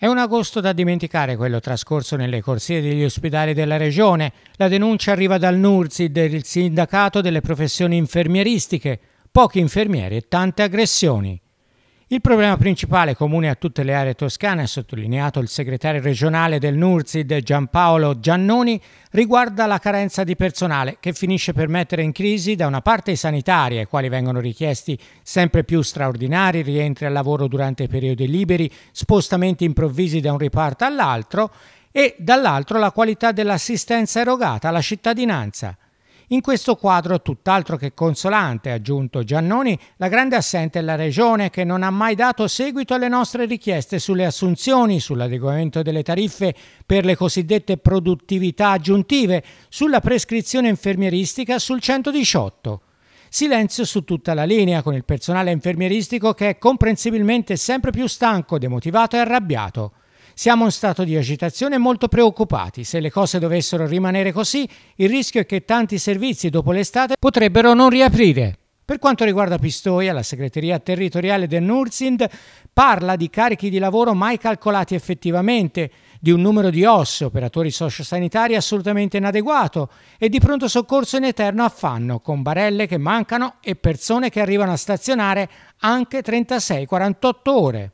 È un agosto da dimenticare quello trascorso nelle corsie degli ospedali della regione. La denuncia arriva dal NURSI, del sindacato delle professioni infermieristiche. Pochi infermieri e tante aggressioni. Il problema principale comune a tutte le aree toscane, ha sottolineato il segretario regionale del NURSID Giampaolo Giannoni, riguarda la carenza di personale che finisce per mettere in crisi da una parte i sanitari, ai quali vengono richiesti sempre più straordinari rientri al lavoro durante i periodi liberi, spostamenti improvvisi da un riparto all'altro e dall'altro la qualità dell'assistenza erogata alla cittadinanza. In questo quadro tutt'altro che consolante, ha aggiunto Giannoni, la grande assente è la Regione che non ha mai dato seguito alle nostre richieste sulle assunzioni, sull'adeguamento delle tariffe per le cosiddette produttività aggiuntive, sulla prescrizione infermieristica sul 118. Silenzio su tutta la linea con il personale infermieristico che è comprensibilmente sempre più stanco, demotivato e arrabbiato. Siamo in stato di agitazione e molto preoccupati. Se le cose dovessero rimanere così, il rischio è che tanti servizi dopo l'estate potrebbero non riaprire. Per quanto riguarda Pistoia, la segreteria territoriale del Nursind parla di carichi di lavoro mai calcolati effettivamente, di un numero di OS, operatori sociosanitari assolutamente inadeguato e di pronto soccorso in eterno affanno, con barelle che mancano e persone che arrivano a stazionare anche 36-48 ore.